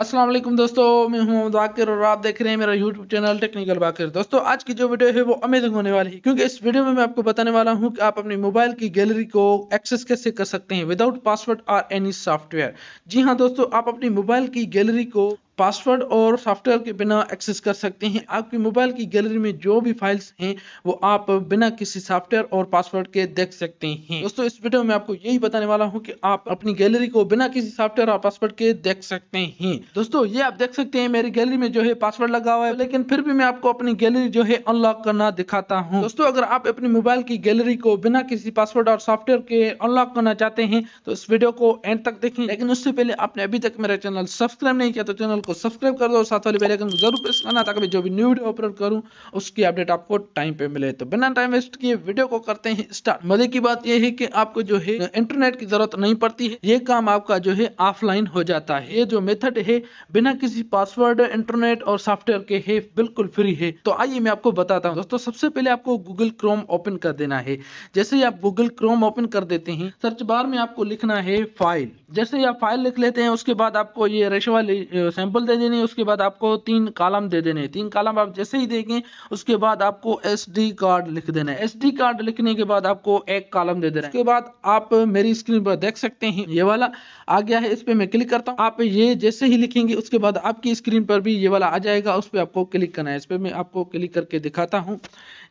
असलम दोस्तों मैं हूं वाकिर और आप देख रहे हैं मेरा यूट्यूब चैनल टेक्निकल वाकिर दोस्तों आज की जो वीडियो है वो अमेजिंग होने वाली है क्योंकि इस वीडियो में मैं आपको बताने वाला हूं कि आप अपने मोबाइल की गैलरी को एक्सेस कैसे कर सकते हैं विदाउट पासवर्ड और एनी सॉफ्टवेयर जी हाँ दोस्तों आप अपनी मोबाइल की गैलरी को पासवर्ड और सॉफ्टवेयर के बिना एक्सेस कर सकते हैं आपके मोबाइल की गैलरी में जो भी फाइल्स हैं वो आप बिना किसी सॉफ्टवेयर और पासवर्ड के देख सकते हैं दोस्तों इस वीडियो में आपको यही बताने वाला हूँ कि आप अपनी गैलरी को बिना किसी सॉफ्टवेयर और पासवर्ड के देख सकते हैं दोस्तों ये आप देख सकते हैं मेरी गैलरी में जो है पासवर्ड लगा हुआ है लेकिन फिर भी मैं आपको अपनी गैलरी जो है अनलॉक करना दिखाता हूँ दोस्तों अगर आप अपने मोबाइल की गैलरी को बिना किसी पासवर्ड और सॉफ्टवेयर के अनलॉक करना चाहते हैं तो इस वीडियो को एंड तक देखें लेकिन उससे पहले आपने अभी तक मेरा चैनल सब्सक्राइब नहीं किया तो चैनल को सब्सक्राइब कर दो और साथ वाले बेलाइकन को जरूर प्रेस करना ताकि मैं जो भी न्यू वीडियो अपलोड करूँ उसकी अपडेट आपको टाइम पे मिले तो बिना टाइम वेस्ट किए वीडियो को करते हैं स्टार्ट मजे की बात यह है कि आपको जो है इंटरनेट की जरूरत नहीं पड़ती है ये काम आपका जो है ऑफलाइन हो जाता है ये जो मेथड है बिना किसी पासवर्ड इंटरनेट और सॉफ्टवेयर के है बिल्कुल फ्री है तो आइए मैं आपको बताता हूँ दोस्तों सबसे पहले आपको गूगल क्रोम ओपन कर देना है जैसे ही आप गूगल क्रोम ओपन कर देते हैं सर्च बार में आपको लिखना है फाइल जैसे आप फाइल लिख लेते हैं उसके बाद आपको ये रेशो वाली सैंपल दे देनी है उसके बाद आपको तीन कालम दे देने हैं तीन कालम आप जैसे ही देखें उसके बाद आपको एस कार्ड लिख देना है एस कार्ड लिखने के बाद आपको एक कालम दे देना है उसके बाद आप मेरी स्क्रीन पर देख सकते हैं ये वाला आ गया है इस पर मैं क्लिक करता हूँ आप ये जैसे ही लिखेंगे उसके बाद आपकी स्क्रीन पर भी ये वाला आ जाएगा उस पर आपको क्लिक करना है इस पर मैं आपको क्लिक करके दिखाता हूँ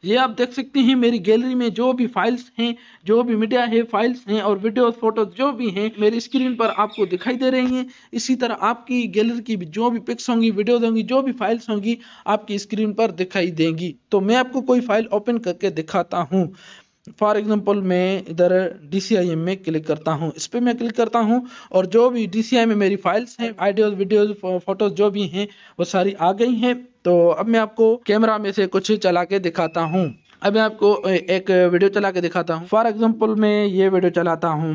ये आप देख सकते हैं मेरी गैलरी में जो भी फाइल्स हैं जो भी मीडिया है फाइल्स हैं और वीडियोस फोटोज जो भी हैं मेरी स्क्रीन पर आपको दिखाई दे रही हैं इसी तरह आपकी गैलरी की जो भी पिक्स होंगी वीडियोज होंगी जो भी फाइल्स होंगी आपकी स्क्रीन पर दिखाई देंगी तो मैं आपको कोई फाइल ओपन करके दिखाता हूँ फॉर एग्जांपल मैं इधर डी में क्लिक करता हूँ इस पर मैं क्लिक करता हूँ और जो भी डी में मेरी फाइल्स हैं आइडियोज वीडियोज फोटोज जो भी हैं वो सारी आ गई हैं तो अब मैं आपको कैमरा में से कुछ चला के दिखाता हूँ अब मैं आपको एक वीडियो चला के दिखाता हूँ फॉर एग्जाम्पल मैं ये वीडियो चलाता हूँ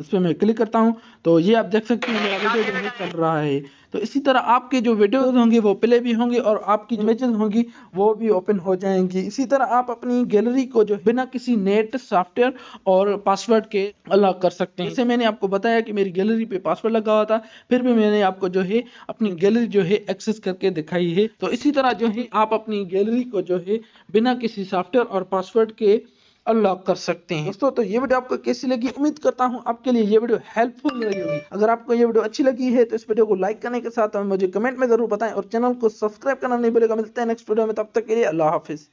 इस पर मैं क्लिक करता हूँ तो ये आप देख सकते हैं मेरा वीडियो जो है चल रहा है तो इसी तरह आपके जो वीडियोज होंगे वो प्ले भी होंगे और आपकी जो इमेजेस होंगी वो भी ओपन हो जाएंगी इसी तरह आप अपनी गैलरी को जो बिना किसी नेट सॉफ्टवेयर और पासवर्ड के अलग कर सकते हैं जैसे मैंने आपको बताया कि मेरी गैलरी पे पासवर्ड लगा हुआ था फिर भी मैंने आपको जो है अपनी गैलरी जो है एक्सेस करके दिखाई है तो इसी तरह जो है आप अपनी गैलरी को जो है बिना किसी सॉफ्टवेयर और पासवर्ड के अनलॉक कर सकते हैं दोस्तों तो ये वीडियो आपको कैसी लगी उम्मीद करता हूँ आपके लिए ये वीडियो हेल्पफुल लगी होगी अगर आपको ये वीडियो अच्छी लगी है तो इस वीडियो को लाइक करने के साथ मुझे कमेंट में जरूर बताएं और चैनल को सब्सक्राइब करना नहीं भूलेगा मिलते हैं नेक्स्ट वीडियो में तब तक के लिए अल्लाह हाफिज़